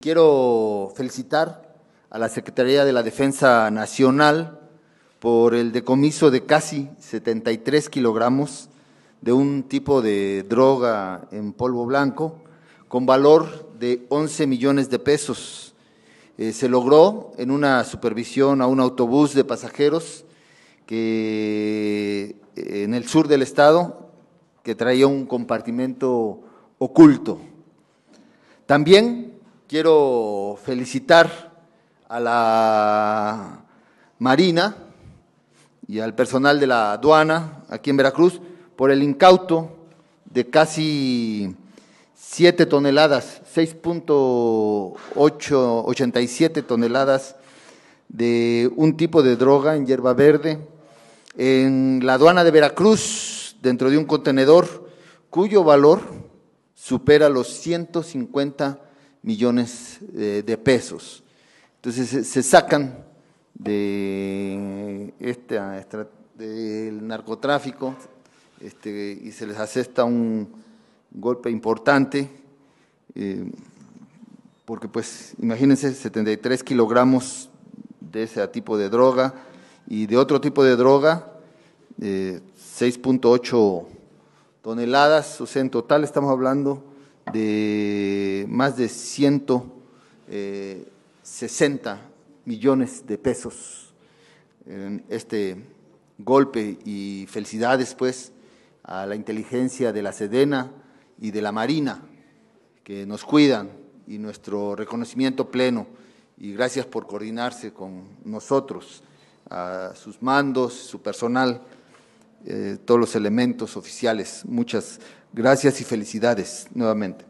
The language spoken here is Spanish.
Quiero felicitar a la Secretaría de la Defensa Nacional por el decomiso de casi 73 kilogramos de un tipo de droga en polvo blanco con valor de 11 millones de pesos. Eh, se logró en una supervisión a un autobús de pasajeros que eh, en el sur del estado que traía un compartimento oculto. También quiero felicitar a la Marina y al personal de la aduana aquí en Veracruz por el incauto de casi 7 toneladas, 6.87 toneladas de un tipo de droga en hierba verde en la aduana de Veracruz dentro de un contenedor cuyo valor supera los 150 millones eh, de pesos. Entonces se sacan de este del narcotráfico este, y se les asesta un golpe importante, eh, porque pues imagínense 73 kilogramos de ese tipo de droga y de otro tipo de droga, 6.8 eh, toneladas, o sea, en total estamos hablando de más de 160 eh, millones de pesos en este golpe y felicidades pues a la inteligencia de la Sedena y de la Marina que nos cuidan y nuestro reconocimiento pleno y gracias por coordinarse con nosotros, a sus mandos, su personal. Eh, todos los elementos oficiales. Muchas gracias y felicidades nuevamente.